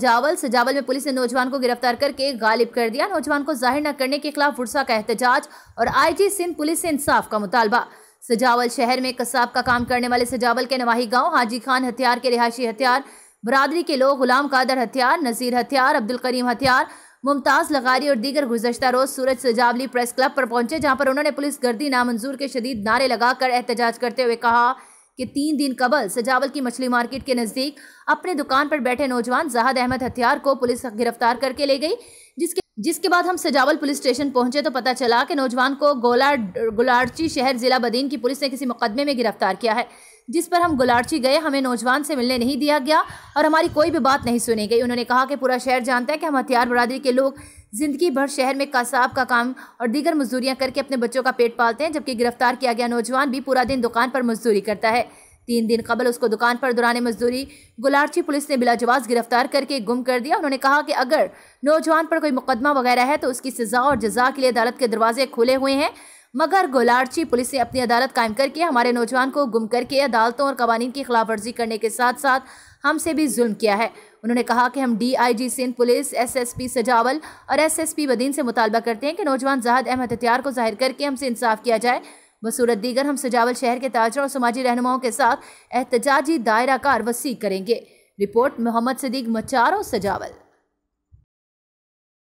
जावल जावल में पुलिस ने नौजवान को गिरफ्तार करके गालिब कर दिया नौजवान को जाहिर न करने के खिलाफ वर्षा का एहतजाज और आईजी सिंध पुलिस से इंसाफ का मुतालबा सजावल शहर में कसाब का काम करने वाले सजावल के नवाही गांव हाजी खान हथियार के रिहायशी हथियार बरादरी के लोग गुलाम कादर हथियार नज़ीर हथियार अब्दुल करीम हथियार मुमताज़ लगारी और दीगर गुजशत रोज़ सूरज सजावली प्रेस क्लब पर पहुंचे जहां पर उन्होंने पुलिस गर्दी नामंजूर के शदीद नारे लगाकर एहतजाज करते हुए कहा कि तीन दिन कबल सजावल की मछली मार्केट के नज़दीक अपने दुकान पर बैठे नौजवान जहाद अहमद हथियार को पुलिस गिरफ्तार करके ले गई जिसके जिसके बाद हम सजावल पुलिस स्टेशन पहुंचे तो पता चला कि नौजवान को गोला गुलाची शहर ज़िला बदीन की पुलिस ने किसी मुकदमे में गिरफ्तार किया है जिस पर हम गुलारची गए हमें नौजवान से मिलने नहीं दिया गया और हमारी कोई भी बात नहीं सुनी गई उन्होंने कहा कि पूरा शहर जानता है कि हम हथियार बरदरी के लोग ज़िंदगी भर शहर में कसाब का काम और दीगर मजदूरियाँ करके अपने बच्चों का पेट पालते हैं जबकि गिरफ्तार किया गया नौजवान भी पूरा दिन दुकान पर मजदूरी करता है तीन दिन कबल उसको दुकान पर दौरान मजदूरी गुलारची पुलिस ने बिलाजवाज गिरफ्तार करके गुम कर दिया उन्होंने कहा कि अगर नौजवान पर कोई मुकदमा वगैरह है तो उसकी सज़ा और जजा के लिए अदालत के दरवाजे खुले हुए हैं मगर गोलारची पुलिस ने अपनी अदालत कायम करके हमारे नौजवान को गुम करके अदालतों और कवानीन की खिलाफ वर्जी करने के साथ साथ हमसे भी जुल्म किया है उन्होंने कहा कि हम डीआईजी सिंध पुलिस एसएसपी सजावल और एसएसपी बदीन से मुतालबा करते हैं कि नौजवान जहाद अहमद हथियार को जाहिर करके हमसे इंसाफ किया जाए बसूरत दीगर हम सजावल शहर के ताजरों और समाजी रहनुमाओं के साथ एहतजाजी दायरा कार वसी करेंगे रिपोर्ट मोहम्मद सदीक मचार और सजावल